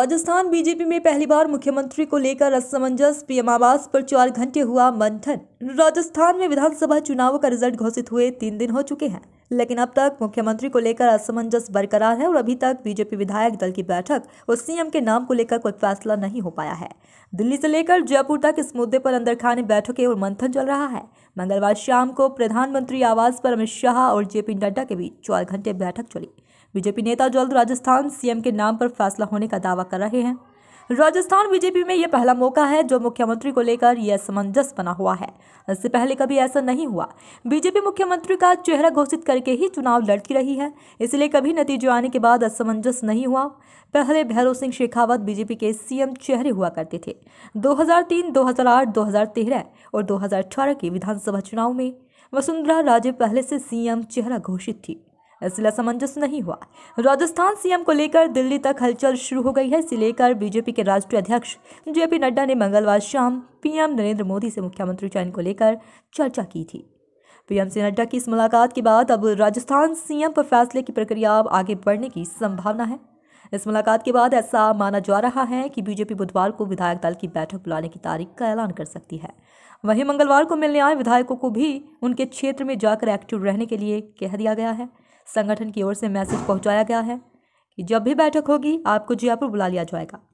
Rajasthan BJP में पहली बार मुख्यमंत्री को लेकर असमंजस पीएम आवास पर चार घंटे हुआ मंथन राजस्थान में विधानसभा चुनावों का रिजल्ट घोषित हुए तीन दिन हो चुके हैं लेकिन अब तक मुख्यमंत्री को लेकर असमंजस बरकरार है और अभी तक बीजेपी विधायक दल की बैठक और सीएम के नाम को लेकर कोई फैसला नहीं हो पाया है दिल्ली से लेकर जयपुर तक इस मुद्दे पर अंदर खाने बैठकें और मंथन चल रहा है मंगलवार शाम को प्रधानमंत्री आवास पर अमित शाह और जेपी नड्डा के बीच चार घंटे बैठक चली बीजेपी नेता जल्द राजस्थान सीएम के नाम पर फैसला होने का दावा कर रहे हैं राजस्थान बीजेपी में यह पहला मौका है जो मुख्यमंत्री को लेकर यह असमंजस बना हुआ है इससे पहले कभी ऐसा नहीं हुआ बीजेपी मुख्यमंत्री का चेहरा घोषित करके ही चुनाव लड़ती रही है इसलिए कभी नतीजे आने के बाद असमंजस नहीं हुआ पहले भैरव सिंह शेखावत बीजेपी के सीएम चेहरे हुआ करते थे 2003, 2008, 2013 और दो के विधानसभा चुनाव में वसुंधरा राजे पहले से सीएम चेहरा घोषित थी सिला सामंजस्य नहीं हुआ राजस्थान सीएम को लेकर दिल्ली तक हलचल शुरू हो गई है इसे लेकर बीजेपी के राष्ट्रीय अध्यक्ष जेपी नड्डा ने मंगलवार शाम पीएम नरेंद्र मोदी से मुख्यमंत्री चयन को लेकर चर्चा की थी पीएम से नड्डा की इस मुलाकात के बाद अब राजस्थान सीएम पर फैसले की प्रक्रिया अब आगे बढ़ने की संभावना है इस मुलाकात के बाद ऐसा माना जा रहा है कि बीजेपी बुधवार को विधायक दल की बैठक बुलाने की तारीख का ऐलान कर सकती है वहीं मंगलवार को मिलने आए विधायकों को भी उनके क्षेत्र में जाकर एक्टिव रहने के लिए कह दिया गया है संगठन की ओर से मैसेज पहुंचाया गया है कि जब भी बैठक होगी आपको जयपुर बुला लिया जाएगा